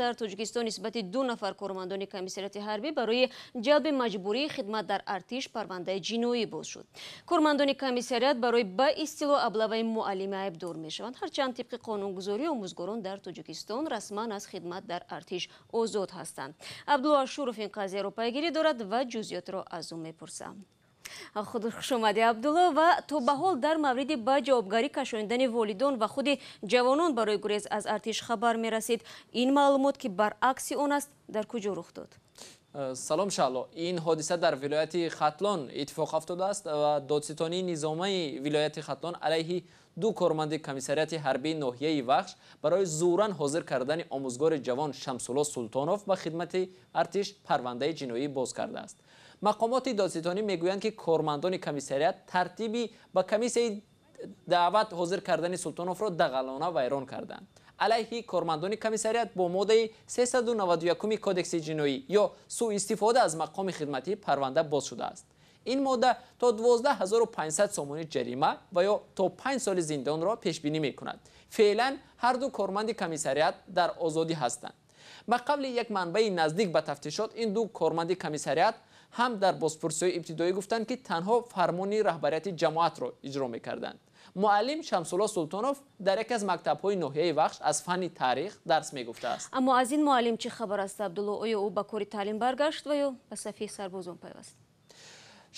در تاجیکستان نسبت دو نفر کارمندان کمیسیات حربی برای جلب مجبوری خدمت در ارتش پرونده جنایی باز شد کارمندان کمیسیات برای به استیلو ابلوی معلم عیب دور میشوند هرچند طبق قانونگذاری آموزگاران در تاجیکستان رسما از خدمت در ارتش آزاد هستند عبدالله شروف این قضیه را پیگیری دارد و جزئیات را از او میپرسم خود خوشامدی عبدالله و تو به حال در مورد با جوابگاری کشاندن والدین و خود جوانان برای گریز از ارتش خبر می رسید این معلومات که برعکس اون است در کجا رخ داد салом шаҳло ин ҳодиса дар вилояти хатлон иттифоқ афтодааст ва додситонии низомаи вилояти хатлон алайҳи ду корманди комиссариати ҳарбии ноҳияи вахш барои зуран ҳозир кардани омӯзгори ҷавон шамсулло султонов ба хидмати артиш парвандаи ҷиноӣ боз кардааст мақомоти додситонӣ мегӯянд ки кормандони комиссарият тартиби ба комиссияи даъват ҳозир кардани султоновро дағалона вайрон карданд علیه کارمندان کمیسریت با ماده 391 کدکس جنایی یا سوء استفاده از مقام خدمتی پرونده باز شده است این ماده تا 12500 سومونی جریمه و یا تا 5 سال زندان را پیش بینی می کند فعلا هر دو کارمند کمیسریت در آزادی هستند ба қавли як манбаи наздик ба тафтишот ин ду корманди комиссариат ҳам дар бозпурсиҳои ибтидоӣ гуфтанд ки танҳо фармони раҳбарияти ҷамоатро иҷро мекарданд муаллим шамсулло султонов дар яке аз мактабҳои ноҳияи вахш аз фанни таърих дарс мегуфтааст аммо аз ин муаллим чӣ хабар аст абдулло оё ӯ ба кори таълим баргашт ва ё ба сафи сарбозон пайваст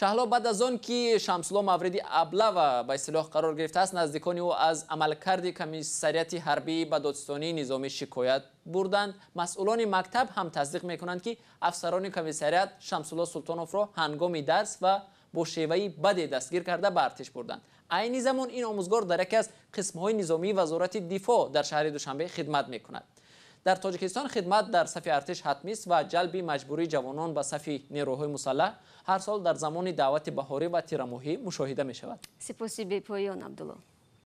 шаҳло баъд аз он ки шамсулло мавриди аблава ба истилоҳ қарор гирифтааст наздикони ӯ аз амалкарди комиссарияти ҳарбии ба додистони низомӣ шикоят бурданд масъулони мактаб ҳам тасдиқ мекунанд ки афсарони комиссарият шамсулло султоновро ҳангоми дарс ва бо шеваи баде дастгир карда ба артиш бурданд айни замон ин омӯзгор дар яке аз қисмҳои низомии вазорати дифоъ дар шаҳри душанбе хидмат мекунад در تاجیکستان خدمت در صف ارتش حتمی است و جلب مجبوری جوانان به صف نیروهای مسلح هر سال در زمان دعوت بهاری و تیرماهی مشاهده می شود سپاس به پایان عبدالله